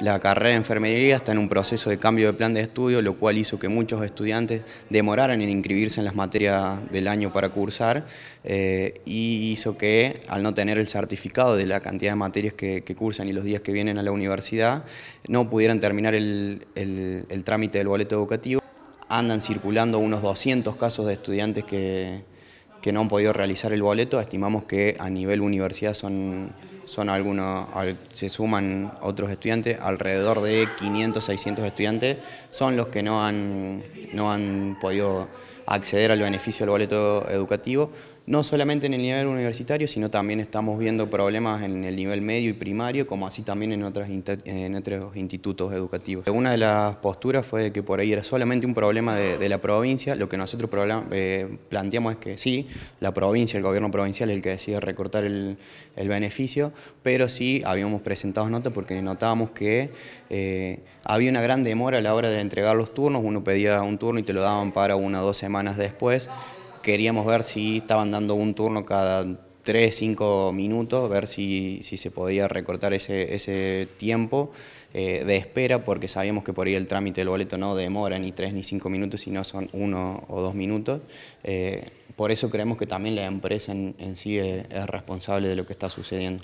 La carrera de enfermería está en un proceso de cambio de plan de estudio, lo cual hizo que muchos estudiantes demoraran en inscribirse en las materias del año para cursar eh, y hizo que, al no tener el certificado de la cantidad de materias que, cursan y los días que vienen a la universidad, no pudieran terminar el, trámite del boleto educativo. Andan circulando unos 200 casos de estudiantes que, que no han podido realizar el boleto. Estimamos que a nivel universidad son son algunos, se suman otros estudiantes, alrededor de 500, 600 estudiantes son los que no han, no han podido acceder al beneficio del boleto educativo, no solamente en el nivel universitario, sino también estamos viendo problemas en el nivel medio y primario, como así también en, en otros institutos educativos. Una de las posturas fue que por ahí era solamente un problema de, la provincia, lo que nosotros eh, planteamos es que sí, la provincia, el gobierno provincial es el que decide recortar el beneficio, pero sí habíamos presentado notas porque notábamos que eh, había una gran demora a la hora de entregar los turnos, uno pedía un turno y te lo daban para una o dos semanas después, queríamos ver si estaban dando un turno cada 3, cinco minutos, ver si, se podía recortar ese, tiempo eh, de espera, porque sabíamos que por ahí el trámite del boleto no demora ni tres ni cinco minutos, sino son uno o dos minutos. Eh, por eso creemos que también la empresa en, sí es responsable de lo que está sucediendo.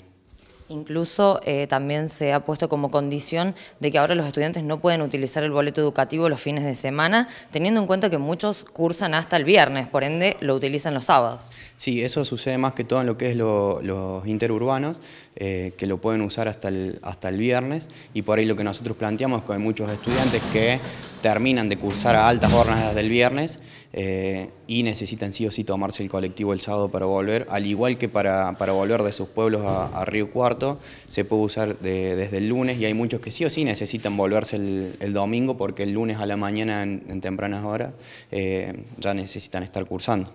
Incluso eh, también se ha puesto como condición de que ahora los estudiantes no pueden utilizar el boleto educativo los fines de semana, teniendo en cuenta que muchos cursan hasta el viernes, por ende lo utilizan los sábados. Sí, eso sucede más que todo en lo que es los interurbanos, eh, que lo pueden usar hasta el, hasta el viernes y por ahí lo que nosotros planteamos es que hay muchos estudiantes que terminan de cursar a altas desde el viernes eh, y necesitan sí o sí tomarse el colectivo el sábado para volver, al igual que para, volver de sus pueblos a, Río Cuarto, se puede usar desde el lunes y hay muchos que sí o sí necesitan volverse el, domingo porque el lunes a la mañana en, tempranas horas eh, ya necesitan estar cursando.